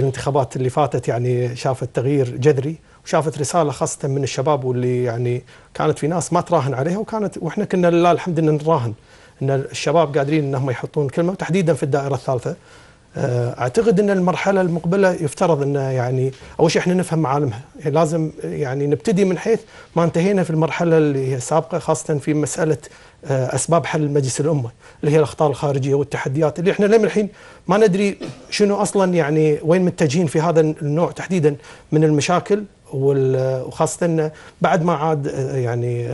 الانتخابات اللي فاتت يعني شافت تغيير جذري وشافت رساله خاصه من الشباب واللي يعني كانت في ناس ما تراهن عليها وكانت واحنا كنا لله الحمد ان نراهن ان الشباب قادرين انهم يحطون كلمه وتحديدا في الدائره الثالثه آه، اعتقد ان المرحله المقبله يفترض ان يعني اول شيء احنا نفهم معالمها يعني لازم يعني نبتدي من حيث ما انتهينا في المرحله اللي هي السابقه خاصه في مساله آه، اسباب حل مجلس الامه اللي هي الاخطار الخارجيه والتحديات اللي احنا لم الحين ما ندري شنو اصلا يعني وين متجهين في هذا النوع تحديدا من المشاكل وخاصه بعد ما عاد آه، يعني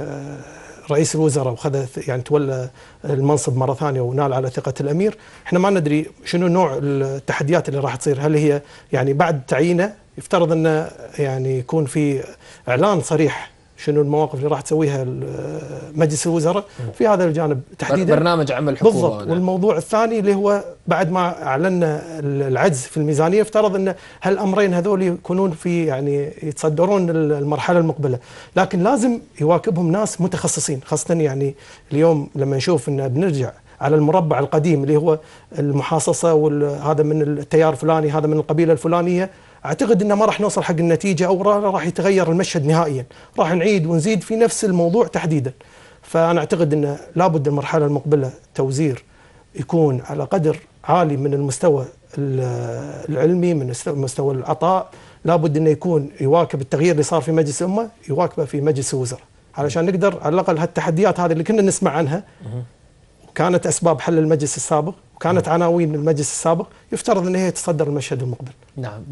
رئيس الوزراء وخذ يعني تولى المنصب مره ثانيه ونال على ثقه الامير، احنا ما ندري شنو نوع التحديات اللي راح تصير، هل هي يعني بعد تعيينه يفترض انه يعني يكون في اعلان صريح شنو المواقف اللي راح تسويها مجلس الوزراء في هذا الجانب تحديدا برنامج عمل حكومه بالضبط أنا. والموضوع الثاني اللي هو بعد ما اعلنا العجز في الميزانيه افترض ان هالامرين هذول يكونون في يعني يتصدرون المرحله المقبله لكن لازم يواكبهم ناس متخصصين خاصه يعني اليوم لما نشوف ان بنرجع على المربع القديم اللي هو المحاصصه وهذا من التيار الفلاني هذا من القبيله الفلانيه اعتقد انه ما راح نوصل حق النتيجه او راح يتغير المشهد نهائيا راح نعيد ونزيد في نفس الموضوع تحديدا فانا اعتقد انه لابد المرحله المقبله توزير يكون على قدر عالي من المستوى العلمي من مستوى العطاء لابد انه يكون يواكب التغيير اللي صار في مجلس الامه يواكبه في مجلس الوزراء علشان نقدر على الاقل هالتحديات هذه اللي كنا نسمع عنها وكانت اسباب حل المجلس السابق وكانت عناوين المجلس السابق يفترض ان هي تصدر المشهد المقبل نعم